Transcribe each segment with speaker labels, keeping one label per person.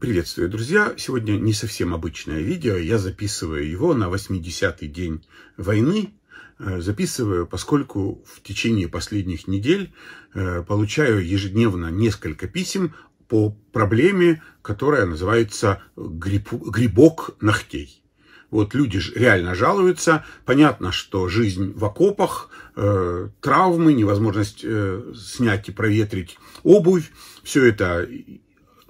Speaker 1: Приветствую, друзья! Сегодня не совсем обычное видео. Я записываю его на 80-й день войны. Э, записываю, поскольку в течение последних недель э, получаю ежедневно несколько писем по проблеме, которая называется гриб, «грибок ногтей». Вот люди же реально жалуются. Понятно, что жизнь в окопах, э, травмы, невозможность снять и проветрить обувь, все это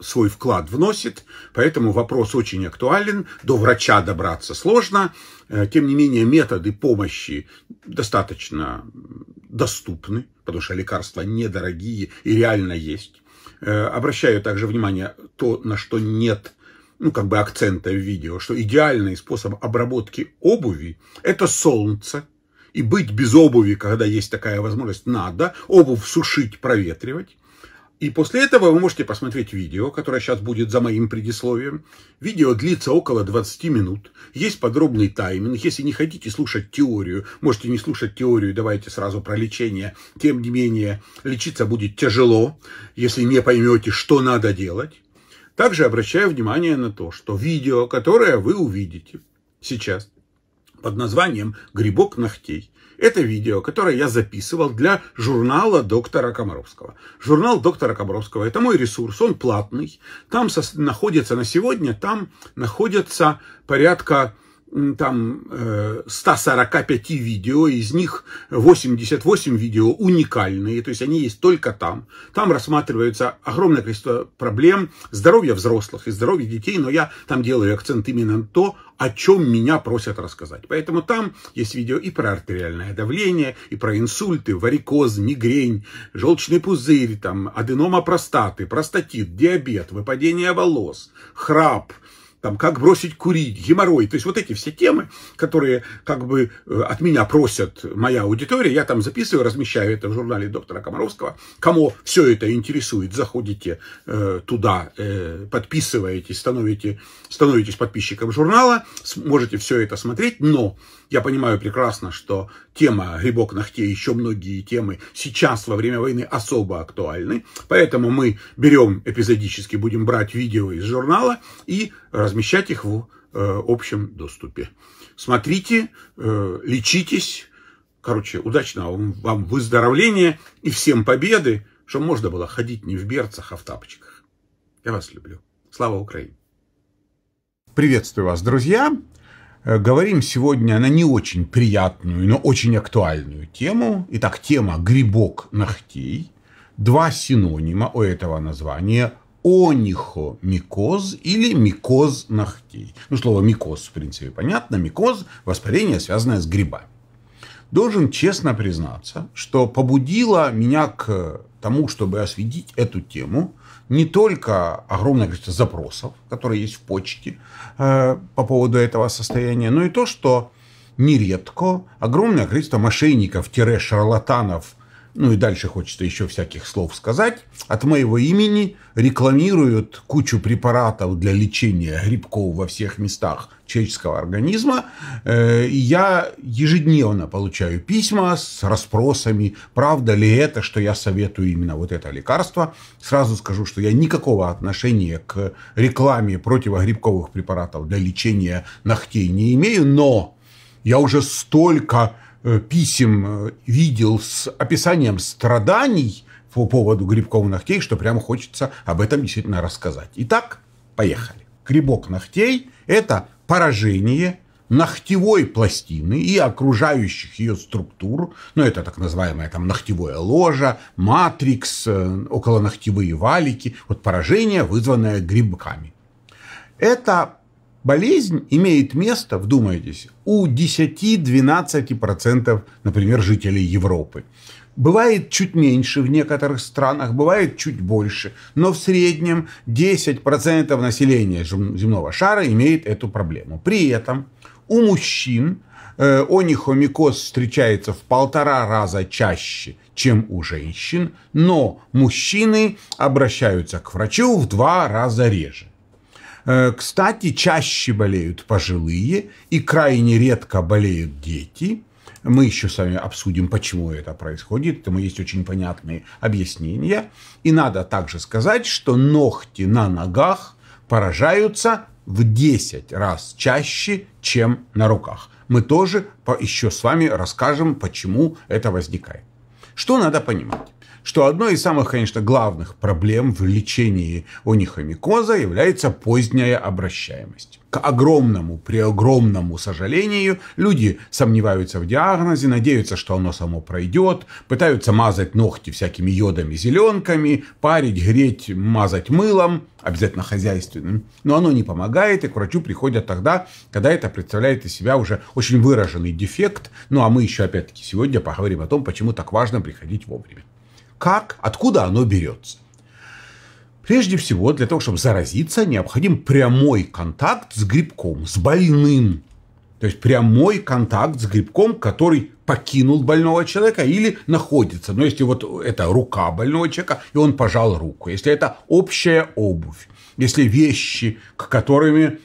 Speaker 1: свой вклад вносит, поэтому вопрос очень актуален, до врача добраться сложно, э, тем не менее методы помощи достаточно доступны, потому что лекарства недорогие и реально есть. Э, обращаю также внимание то, на что нет ну, как бы акцента в видео, что идеальный способ обработки обуви – это солнце, и быть без обуви, когда есть такая возможность, надо. Обувь сушить, проветривать. И после этого вы можете посмотреть видео, которое сейчас будет за моим предисловием. Видео длится около 20 минут. Есть подробный тайминг. Если не хотите слушать теорию, можете не слушать теорию, давайте сразу про лечение. Тем не менее, лечиться будет тяжело, если не поймете, что надо делать. Также обращаю внимание на то, что видео, которое вы увидите сейчас под названием «Грибок ногтей», это видео, которое я записывал для журнала доктора Комаровского. Журнал доктора Комаровского – это мой ресурс, он платный. Там находится на сегодня, там находится порядка там 145 э, видео, из них 88 видео уникальные, то есть они есть только там. Там рассматривается огромное количество проблем здоровья взрослых и здоровья детей, но я там делаю акцент именно на то, о чем меня просят рассказать. Поэтому там есть видео и про артериальное давление, и про инсульты, варикоз, мигрень, желчный пузырь, там, аденома простаты, простатит, диабет, выпадение волос, храп, там, как бросить курить, геморрой. То есть вот эти все темы, которые как бы э, от меня просят моя аудитория, я там записываю, размещаю это в журнале доктора Комаровского. Кому все это интересует, заходите э, туда, э, подписываетесь, становите, становитесь подписчиком журнала, можете все это смотреть, но я понимаю прекрасно, что тема грибок ногтей, еще многие темы сейчас во время войны особо актуальны. Поэтому мы берем эпизодически, будем брать видео из журнала и размещать их в э, общем доступе. Смотрите, э, лечитесь. Короче, удачного вам выздоровления и всем победы, чтобы можно было ходить не в берцах, а в тапочках. Я вас люблю. Слава Украине! Приветствую вас, друзья! Э, говорим сегодня на не очень приятную, но очень актуальную тему. Итак, тема «Грибок ногтей». Два синонима у этого названия – онихомикоз или микоз ногтей. Ну, слово «микоз» в принципе понятно. Микоз – воспаление, связанное с грибами. Должен честно признаться, что побудило меня к тому, чтобы осветить эту тему – не только огромное количество запросов, которые есть в почте э, по поводу этого состояния, но и то, что нередко огромное количество мошенников-шарлатанов ну и дальше хочется еще всяких слов сказать, от моего имени рекламируют кучу препаратов для лечения грибков во всех местах человеческого организма. Э, и я ежедневно получаю письма с расспросами, правда ли это, что я советую именно вот это лекарство. Сразу скажу, что я никакого отношения к рекламе противогрибковых препаратов для лечения ногтей не имею, но я уже столько Э, писем э, видел с описанием страданий по поводу грибков ногтей, что прямо хочется об этом действительно рассказать. Итак, поехали. Грибок ногтей – это поражение ногтевой пластины и окружающих ее структур, ну, это так называемая там ногтевое ложа, матрикс, э, околоногтевые валики, вот поражение, вызванное грибками. Это Болезнь имеет место, вдумайтесь, у 10-12%, например, жителей Европы. Бывает чуть меньше в некоторых странах, бывает чуть больше, но в среднем 10% населения земного шара имеет эту проблему. При этом у мужчин э, онихомикоз встречается в полтора раза чаще, чем у женщин, но мужчины обращаются к врачу в два раза реже. Э, кстати, чаще болеют пожилые и крайне редко болеют дети. Мы еще с вами обсудим, почему это происходит. Там есть очень понятные объяснения. И надо также сказать, что ногти на ногах поражаются в 10 раз чаще, чем на руках. Мы тоже еще с вами расскажем, почему это возникает. Что надо понимать? что одной из самых, конечно, главных проблем в лечении онихомикоза является поздняя обращаемость. К огромному, при преогромному сожалению, люди сомневаются в диагнозе, надеются, что оно само пройдет, пытаются мазать ногти всякими йодами, зеленками, парить, греть, мазать мылом, обязательно хозяйственным. Но оно не помогает, и к врачу приходят тогда, когда это представляет из себя уже очень выраженный дефект. Ну а мы еще опять-таки сегодня поговорим о том, почему так важно приходить вовремя как, откуда оно берется. Прежде всего, для того, чтобы заразиться, необходим прямой контакт с грибком, с больным. То есть прямой контакт с грибком, который покинул больного человека или находится. Но если вот это рука больного человека, и он пожал руку. Если это общая обувь. Если вещи, к которыми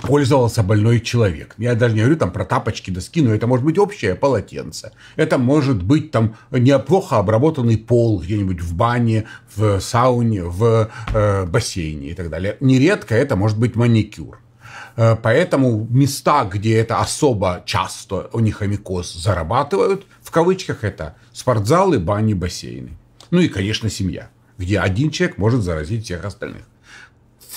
Speaker 1: пользовался больной человек. Я даже не говорю там про тапочки, доски, но это может быть общее полотенце. Это может быть там неплохо обработанный пол где-нибудь в бане, в сауне, в э, бассейне и так далее. Нередко это может быть маникюр. Э, поэтому места, где это особо часто у них амикоз зарабатывают, в кавычках это спортзалы, бани, бассейны. Ну и, конечно, семья, где один человек может заразить всех остальных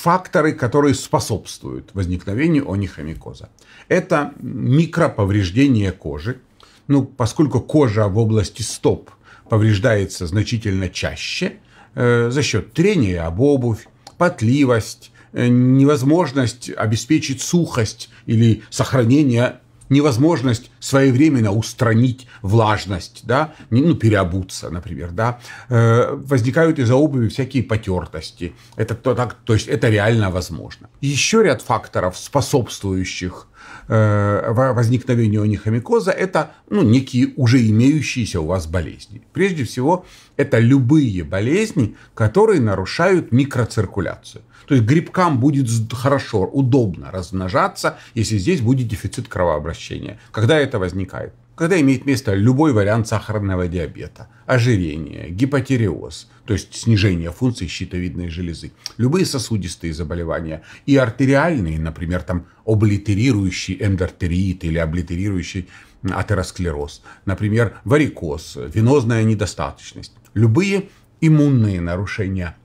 Speaker 1: факторы, которые способствуют возникновению онихомикоза. Это микроповреждение кожи. Ну, поскольку кожа в области стоп повреждается значительно чаще э, за счет трения об обувь, потливость, э, невозможность обеспечить сухость или сохранение невозможность своевременно устранить влажность, да, ну, переобуться, например, да, э, возникают из-за обуви всякие потертости. Это то, так, то есть это реально возможно. Еще ряд факторов, способствующих Э, возникновению онихомикоза – это ну, некие уже имеющиеся у вас болезни. Прежде всего, это любые болезни, которые нарушают микроциркуляцию. То есть грибкам будет хорошо, удобно размножаться, если здесь будет дефицит кровообращения. Когда это возникает? Когда имеет место любой вариант сахарного диабета, ожирение, гипотиреоз то есть снижение функции щитовидной железы. Любые сосудистые заболевания и артериальные, например, там облитерирующий эндортерит или облитерирующий атеросклероз, например, варикоз, венозная недостаточность, любые иммунные нарушения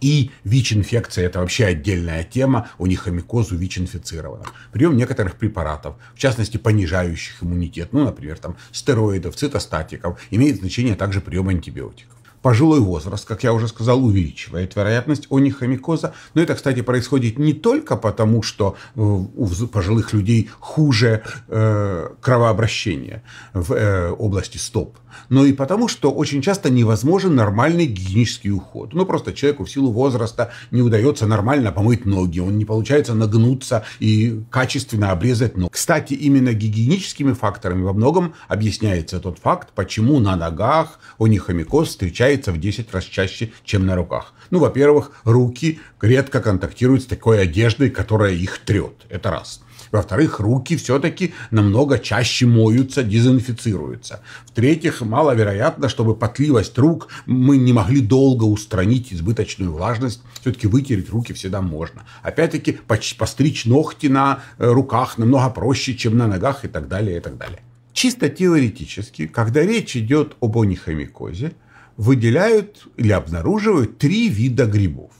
Speaker 1: и ВИЧ-инфекция – это вообще отдельная тема, у них хомикоз у ВИЧ-инфицированных. Прием некоторых препаратов, в частности, понижающих иммунитет, ну, например, там, стероидов, цитостатиков, имеет значение также прием антибиотиков. Пожилой возраст, как я уже сказал, увеличивает вероятность онихомикоза. Но это, кстати, происходит не только потому, что э, у пожилых людей хуже э, кровообращение в э, области стоп, но и потому, что очень часто невозможен нормальный гигиенический уход. Ну, просто человеку в силу возраста не удается нормально помыть ноги, он не получается нагнуться и качественно обрезать ног. Кстати, именно гигиеническими факторами во многом объясняется тот факт, почему на ногах онихомикоз встречается появляется в 10 раз чаще, чем на руках. Ну, во-первых, руки редко контактируют с такой одеждой, которая их трет. Это раз. Во-вторых, руки все-таки намного чаще моются, дезинфицируются. В-третьих, маловероятно, чтобы потливость рук мы не могли долго устранить избыточную влажность. Все-таки вытереть руки всегда можно. Опять-таки, постричь ногти на э, руках намного проще, чем на ногах и так далее, и так далее. Чисто теоретически, когда речь идет об онихомикозе, выделяют или обнаруживают три вида грибов.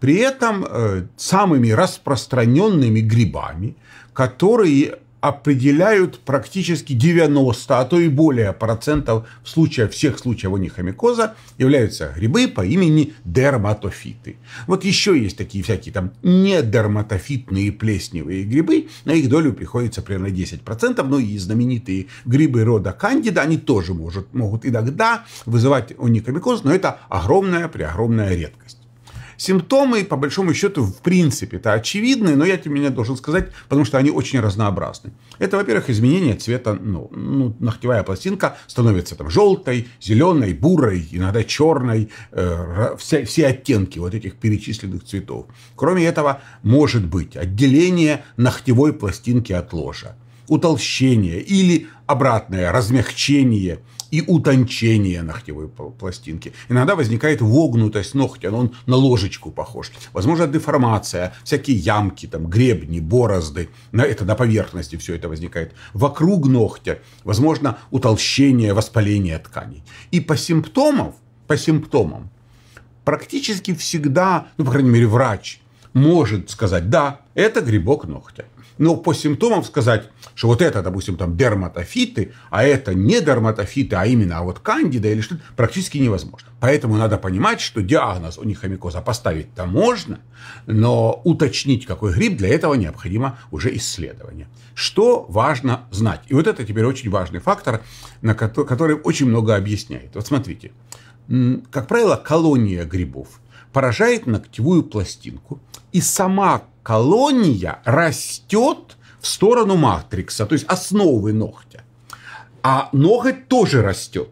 Speaker 1: При этом э, самыми распространенными грибами, которые определяют практически 90, а то и более процентов случаев, всех случаев онихомикоза являются грибы по имени дерматофиты. Вот еще есть такие всякие там недерматофитные плесневые грибы, на их долю приходится примерно 10%, ну и знаменитые грибы рода кандида, они тоже может, могут иногда вызывать онихомикоз, но это огромная-преогромная редкость. Симптомы, по большому счету, в принципе, это очевидные, но я тебе меня должен сказать, потому что они очень разнообразны. Это, во-первых, изменение цвета, ну, ну ногтевая пластинка становится там желтой, зеленой, бурой, иногда черной, э, все, все оттенки вот этих перечисленных цветов. Кроме этого, может быть отделение ногтевой пластинки от ложа утолщение или обратное размягчение – и утончение ногтевой пластинки. Иногда возникает вогнутость ногтя, но он на ложечку похож. Возможно, деформация, всякие ямки, там, гребни, борозды. На Это на поверхности все это возникает. Вокруг ногтя, возможно, утолщение, воспаление тканей. И по симптомам, по симптомам, практически всегда, ну, по крайней мере, врач – может сказать, да, это грибок ногтя. Но по симптомам сказать, что вот это, допустим, там дерматофиты, а это не дерматофиты, а именно а вот кандида или что-то, практически невозможно. Поэтому надо понимать, что диагноз у них онихомикоза поставить-то можно, но уточнить, какой гриб для этого необходимо уже исследование. Что важно знать? И вот это теперь очень важный фактор, на который, который очень много объясняет. Вот смотрите, как правило, колония грибов – поражает ногтевую пластинку, и сама колония растет в сторону матрикса, то есть основы ногтя. А ноготь тоже растет.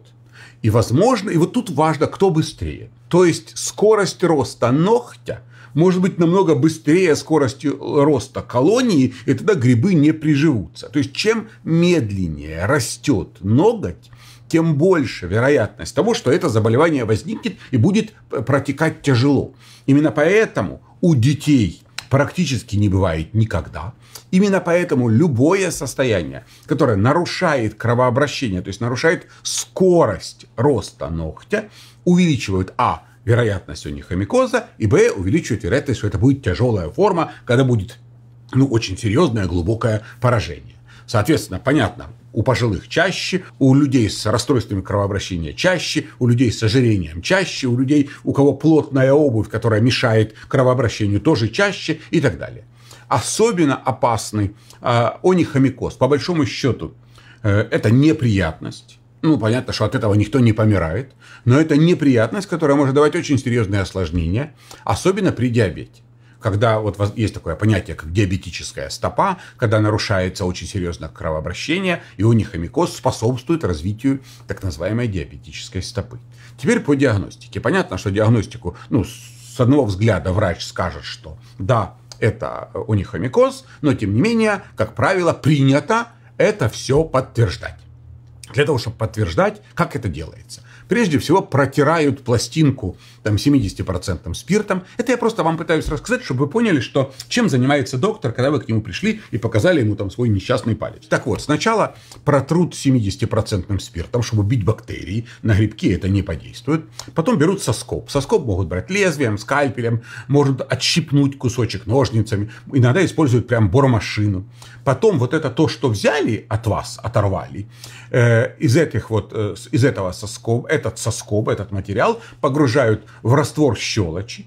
Speaker 1: И, возможно, и вот тут важно, кто быстрее. То есть скорость роста ногтя может быть намного быстрее скорости э, роста колонии, и тогда грибы не приживутся. То есть чем медленнее растет ноготь, тем больше вероятность того, что это заболевание возникнет и будет э, протекать тяжело. Именно поэтому у детей практически не бывает никогда. Именно поэтому любое состояние, которое нарушает кровообращение, то есть нарушает скорость роста ногтя, увеличивает а вероятность у них хомикоза, и б увеличивает вероятность, что это будет тяжелая форма, когда будет ну, очень серьезное глубокое поражение. Соответственно, понятно, у пожилых чаще, у людей с расстройствами кровообращения чаще, у людей с ожирением чаще, у людей, у кого плотная обувь, которая мешает кровообращению, тоже чаще и так далее. Особенно опасный э, онихомикоз. По большому счету, э, это неприятность. Ну, понятно, что от этого никто не помирает. Но это неприятность, которая может давать очень серьезные осложнения, особенно при диабете когда вот есть такое понятие, как диабетическая стопа, когда нарушается очень серьезно кровообращение, и у них онихомикоз способствует развитию так называемой диабетической стопы. Теперь по диагностике. Понятно, что диагностику, ну, с одного взгляда врач скажет, что да, это э, у них онихомикоз, но тем не менее, как правило, принято это все подтверждать. Для того, чтобы подтверждать, как это делается. Прежде всего, протирают пластинку там 70% спиртом. Это я просто вам пытаюсь рассказать, чтобы вы поняли, что чем занимается доктор, когда вы к нему пришли и показали ему там свой несчастный палец. Так вот, сначала протрут 70% спиртом, чтобы бить бактерии. На грибки это не подействует. Потом берут соскоб. Соскоб могут брать лезвием, скальпелем, может отщипнуть кусочек ножницами. Иногда используют прям бормашину. Потом вот это то, что взяли от вас, оторвали, э, из, этих вот, э, из этого соскоб, этот соскоб, этот материал погружают в раствор щелочи.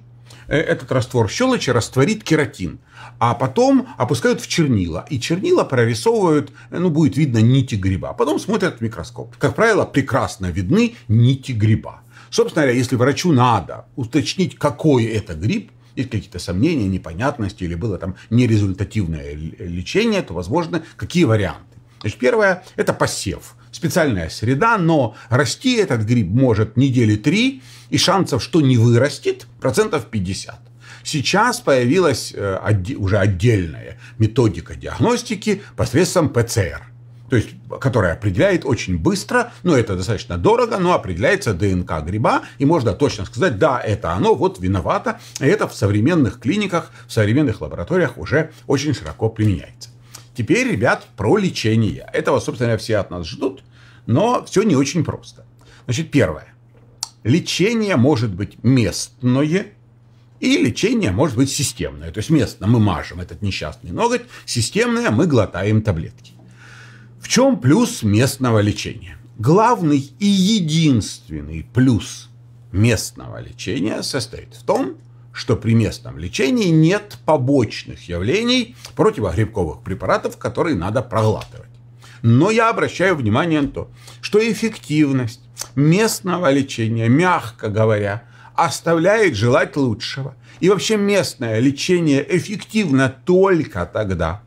Speaker 1: Э, этот раствор щелочи растворит кератин, а потом опускают в чернила. И чернила прорисовывают, э, ну, будет видно нити гриба. Потом смотрят в микроскоп. Как правило, прекрасно видны нити гриба. Собственно говоря, если врачу надо уточнить, какой это гриб, есть какие-то сомнения, непонятности или было там нерезультативное лечение, то, возможно, какие варианты. Значит, первое – это посев специальная среда, но расти этот гриб может недели три, и шансов, что не вырастет, процентов 50. Сейчас появилась э, уже отдельная методика диагностики посредством ПЦР, то есть, которая определяет очень быстро, но это достаточно дорого, но определяется ДНК гриба, и можно точно сказать, да, это оно, вот виновато, и это в современных клиниках, в современных лабораториях уже очень широко применяется. Теперь, ребят, про лечение. Этого, собственно, все от нас ждут, но все не очень просто. Значит, первое. Лечение может быть местное, и лечение может быть системное. То есть местно мы мажем этот несчастный ноготь, системное мы глотаем таблетки. В чем плюс местного лечения? Главный и единственный плюс местного лечения состоит в том, что при местном лечении нет побочных явлений противогрибковых препаратов, которые надо проглатывать. Но я обращаю внимание на то, что эффективность местного лечения, мягко говоря, оставляет желать лучшего. И вообще местное лечение эффективно только тогда,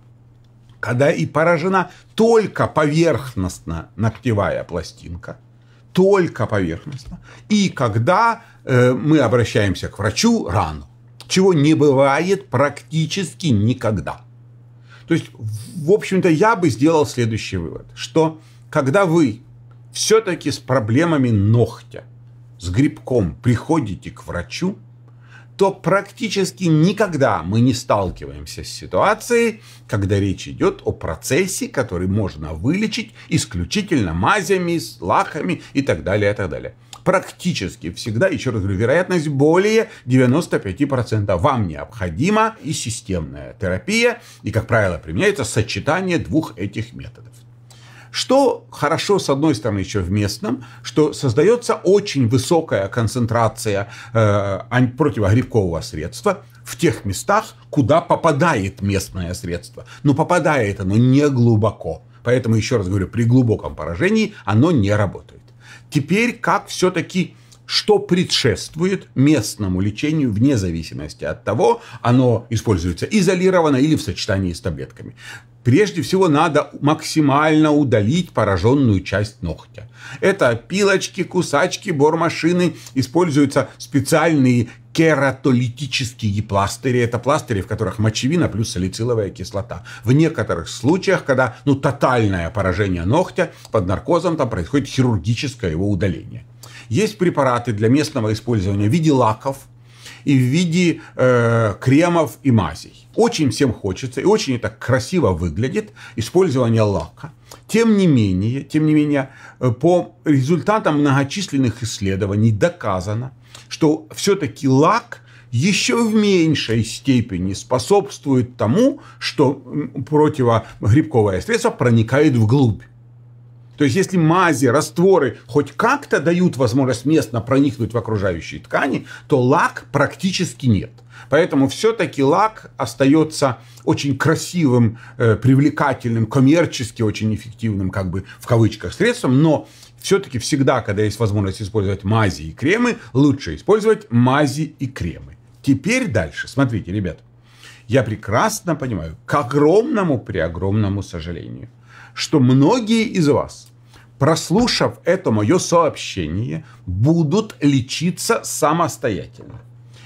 Speaker 1: когда и поражена только поверхностно ногтевая пластинка – только поверхностно. И когда э, мы обращаемся к врачу рану, чего не бывает практически никогда. То есть, в общем-то, я бы сделал следующий вывод, что когда вы все-таки с проблемами ногтя, с грибком приходите к врачу, то практически никогда мы не сталкиваемся с ситуацией, когда речь идет о процессе, который можно вылечить исключительно мазями, лахами и так далее, и так далее. Практически всегда, еще раз говорю, вероятность более 95%. Вам необходима и системная терапия, и, как правило, применяется сочетание двух этих методов. Что хорошо, с одной стороны, еще в местном, что создается очень высокая концентрация э, противогрибкового средства в тех местах, куда попадает местное средство. Но попадает оно не глубоко. Поэтому, еще раз говорю, при глубоком поражении оно не работает. Теперь как все-таки что предшествует местному лечению вне зависимости от того, оно используется изолированно или в сочетании с таблетками. Прежде всего надо максимально удалить пораженную часть ногтя. Это пилочки, кусачки, бормашины. Используются специальные кератолитические пластыри. Это пластыри, в которых мочевина плюс салициловая кислота. В некоторых случаях, когда ну, тотальное поражение ногтя, под наркозом там происходит хирургическое его удаление. Есть препараты для местного использования в виде лаков – и в виде э, кремов и мазей. Очень всем хочется, и очень это красиво выглядит, использование лака. Тем не менее, тем не менее, э, по результатам многочисленных исследований доказано, что все-таки лак еще в меньшей степени способствует тому, что противогрибковое средство проникает вглубь. То есть если мази, растворы хоть как-то дают возможность местно проникнуть в окружающие ткани, то лак практически нет. Поэтому все-таки лак остается очень красивым, э, привлекательным, коммерчески очень эффективным, как бы в кавычках, средством, но все-таки всегда, когда есть возможность использовать мази и кремы, лучше использовать мази и кремы. Теперь дальше. Смотрите, ребят, я прекрасно понимаю, к огромному, при огромному сожалению, что многие из вас прослушав это мое сообщение, будут лечиться самостоятельно.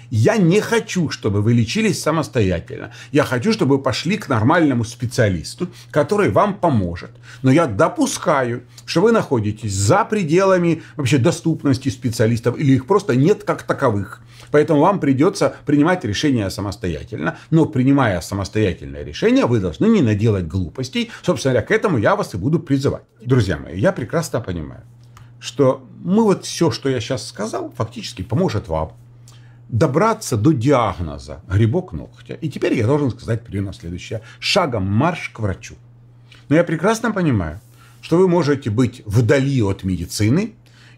Speaker 1: Я не хочу, чтобы вы лечились самостоятельно. Я хочу, чтобы вы пошли к нормальному специалисту, который вам поможет. Но я допускаю, что вы находитесь за пределами вообще доступности специалистов или их просто нет как таковых. Поэтому вам придется принимать решение самостоятельно. Но принимая самостоятельное решение, вы должны не наделать глупостей. Собственно говоря, к этому я вас и буду призывать. Друзья мои, я прекрасно понимаю, что мы вот все, что я сейчас сказал, фактически поможет вам добраться до диагноза грибок ногтя. И теперь я должен сказать примерно следующее. Шагом марш к врачу. Но я прекрасно понимаю, что вы можете быть вдали от медицины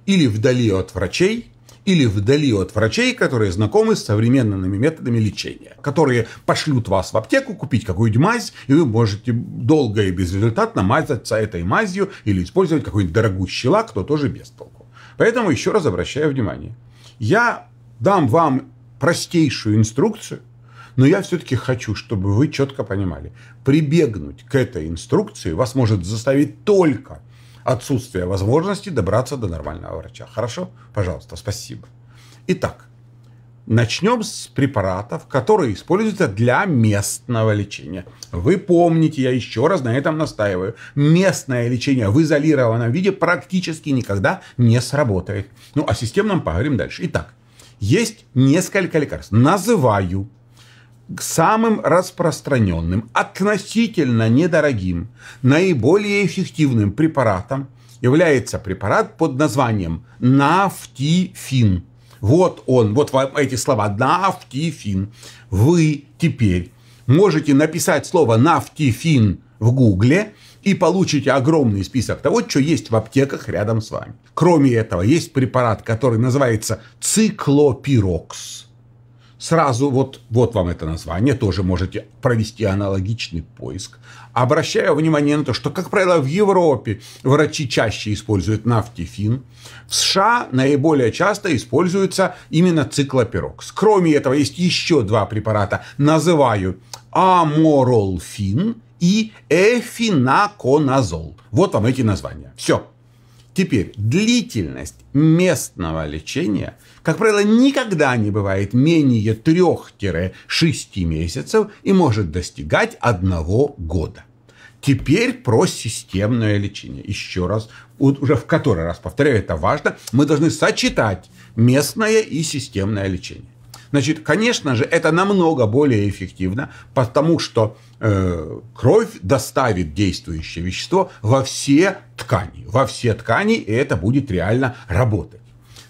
Speaker 1: или вдали от врачей, или вдали от врачей, которые знакомы с современными методами лечения, которые пошлют вас в аптеку купить какую-нибудь мазь, и вы можете долго и безрезультатно мазаться этой мазью или использовать какой-нибудь дорогущий лак, то тоже без толку. Поэтому еще раз обращаю внимание. Я дам вам простейшую инструкцию, но я все-таки хочу, чтобы вы четко понимали, прибегнуть к этой инструкции вас может заставить только отсутствие возможности добраться до нормального врача. Хорошо? Пожалуйста, спасибо. Итак, начнем с препаратов, которые используются для местного лечения. Вы помните, я еще раз на этом настаиваю, местное лечение в изолированном виде практически никогда не сработает. Ну, о а системном поговорим дальше. Итак, есть несколько лекарств. Называю к самым распространенным, относительно недорогим, наиболее эффективным препаратом является препарат под названием нафтифин. Вот он, вот эти слова нафтифин. Вы теперь можете написать слово нафтифин в Гугле и получите огромный список того, что есть в аптеках рядом с вами. Кроме этого, есть препарат, который называется циклопирокс сразу вот, вот вам это название, тоже можете провести аналогичный поиск. Обращаю внимание на то, что, как правило, в Европе врачи чаще используют нафтифин. В США наиболее часто используется именно циклопирокс. Кроме этого, есть еще два препарата. Называю аморолфин и эфинаконазол. Вот вам эти названия. Все. Теперь, длительность местного лечения, как правило, никогда не бывает менее 3-6 месяцев и может достигать одного года. Теперь про системное лечение. Еще раз, уже в который раз повторяю, это важно, мы должны сочетать местное и системное лечение. Значит, конечно же, это намного более эффективно, потому что э, кровь доставит действующее вещество во все ткани. Во все ткани, и это будет реально работать.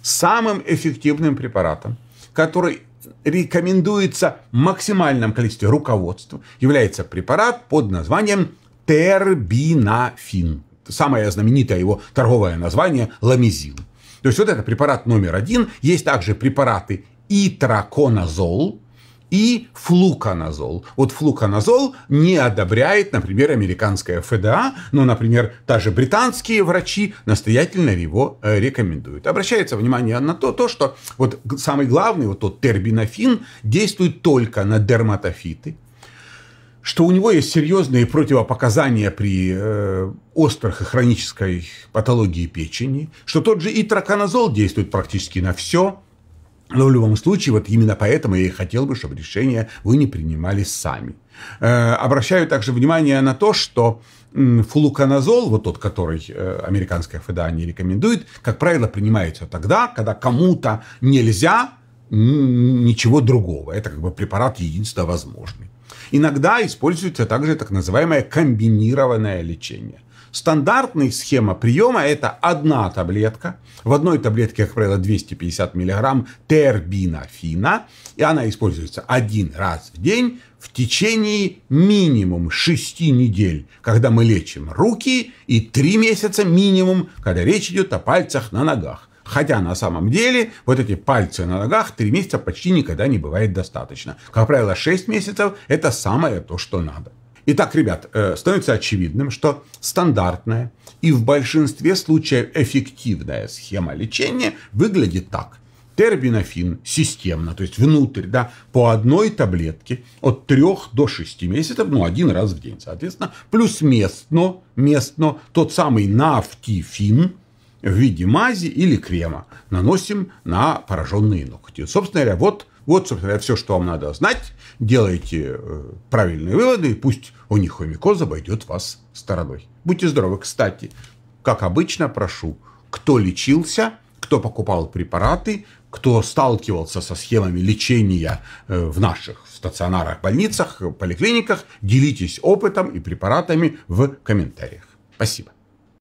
Speaker 1: Самым эффективным препаратом, который рекомендуется в максимальном количестве руководства, является препарат под названием тербинафин. Самое знаменитое его торговое название – ламизил. То есть вот это препарат номер один. Есть также препараты и траконазол, и флуконазол. Вот флуконазол не одобряет, например, американская ФДА, но, например, даже британские врачи настоятельно его э, рекомендуют. Обращается внимание на то, то что вот самый главный, вот тот тербинофин, действует только на дерматофиты, что у него есть серьезные противопоказания при э, острых и хронической патологии печени, что тот же итраконазол действует практически на все – но в любом случае, вот именно поэтому я и хотел бы, чтобы решение вы не принимали сами. Э, обращаю также внимание на то, что флуконазол, вот тот, который э, американская ФДА не рекомендует, как правило, принимается тогда, когда кому-то нельзя ничего другого. Это как бы препарат единственно возможный. Иногда используется также так называемое комбинированное лечение. Стандартная схема приема – это одна таблетка. В одной таблетке, как правило, 250 мг тербинофина. И она используется один раз в день в течение минимум 6 недель, когда мы лечим руки, и 3 месяца минимум, когда речь идет о пальцах на ногах. Хотя на самом деле вот эти пальцы на ногах 3 месяца почти никогда не бывает достаточно. Как правило, 6 месяцев – это самое то, что надо. Итак, ребят, э, становится очевидным, что стандартная и в большинстве случаев эффективная схема лечения выглядит так. Тербинофин системно, то есть внутрь, да, по одной таблетке от 3 до 6 месяцев, ну, один раз в день, соответственно, плюс местно, местно тот самый нафтифин, в виде мази или крема наносим на пораженные ногти. Собственно говоря, вот, вот собственно говоря, все, что вам надо знать делайте э, правильные выводы, и пусть у них онихомикоз обойдет вас стороной. Будьте здоровы. Кстати, как обычно, прошу, кто лечился, кто покупал препараты, кто сталкивался со схемами лечения э, в наших стационарах, больницах, поликлиниках, делитесь опытом и препаратами в комментариях. Спасибо.